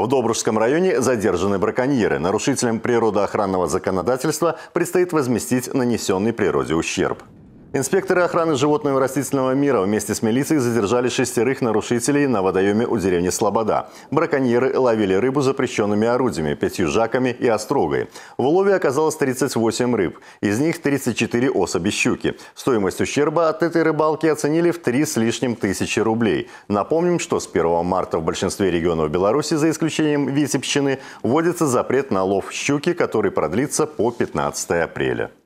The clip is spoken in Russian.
В Добрушском районе задержаны браконьеры. Нарушителям природоохранного законодательства предстоит возместить нанесенный природе ущерб. Инспекторы охраны животного и растительного мира вместе с милицией задержали шестерых нарушителей на водоеме у деревни Слобода. Браконьеры ловили рыбу запрещенными орудиями, пятью жаками и острогой. В улове оказалось 38 рыб, из них 34 особи щуки. Стоимость ущерба от этой рыбалки оценили в три с лишним тысячи рублей. Напомним, что с 1 марта в большинстве регионов Беларуси, за исключением Витебщины, вводится запрет на лов щуки, который продлится по 15 апреля.